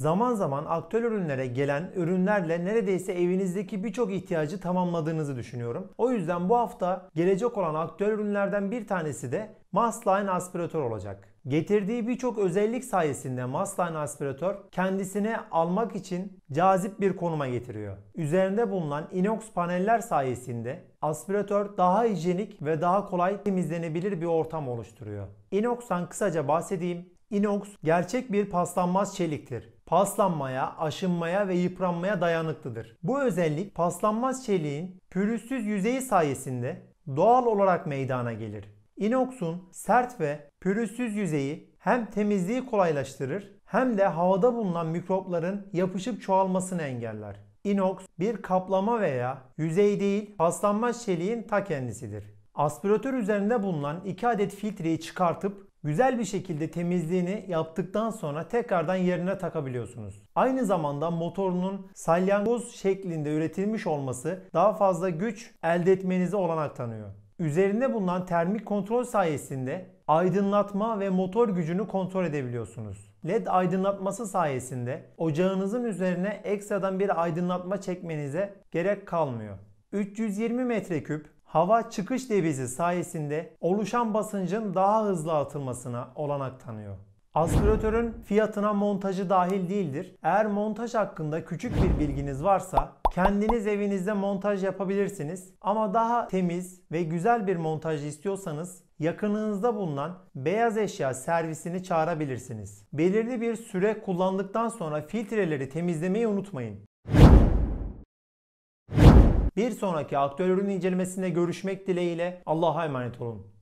zaman zaman aktüel ürünlere gelen ürünlerle neredeyse evinizdeki birçok ihtiyacı tamamladığınızı düşünüyorum. O yüzden bu hafta gelecek olan aktüel ürünlerden bir tanesi de Masline aspiratör olacak. Getirdiği birçok özellik sayesinde Masline aspiratör kendisine almak için cazip bir konuma getiriyor. Üzerinde bulunan inox paneller sayesinde aspiratör daha hijyenik ve daha kolay temizlenebilir bir ortam oluşturuyor. Inox'tan kısaca bahsedeyim. Inox gerçek bir paslanmaz çeliktir paslanmaya, aşınmaya ve yıpranmaya dayanıklıdır. Bu özellik paslanmaz çeliğin pürüzsüz yüzeyi sayesinde doğal olarak meydana gelir. Inox'un sert ve pürüzsüz yüzeyi hem temizliği kolaylaştırır hem de havada bulunan mikropların yapışıp çoğalmasını engeller. Inox bir kaplama veya yüzey değil paslanmaz çeliğin ta kendisidir. Aspiratör üzerinde bulunan 2 adet filtreyi çıkartıp güzel bir şekilde temizliğini yaptıktan sonra tekrardan yerine takabiliyorsunuz. Aynı zamanda motorunun salyangoz şeklinde üretilmiş olması daha fazla güç elde etmenize olanak tanıyor. Üzerinde bulunan termik kontrol sayesinde aydınlatma ve motor gücünü kontrol edebiliyorsunuz. LED aydınlatması sayesinde ocağınızın üzerine ekstradan bir aydınlatma çekmenize gerek kalmıyor. 320 metreküp hava çıkış devizi sayesinde oluşan basıncın daha hızlı atılmasına olanak tanıyor. Aspiratörün fiyatına montajı dahil değildir. Eğer montaj hakkında küçük bir bilginiz varsa kendiniz evinizde montaj yapabilirsiniz. Ama daha temiz ve güzel bir montaj istiyorsanız yakınınızda bulunan beyaz eşya servisini çağırabilirsiniz. Belirli bir süre kullandıktan sonra filtreleri temizlemeyi unutmayın. Bir sonraki aktörün incelemesinde görüşmek dileğiyle Allah'a emanet olun.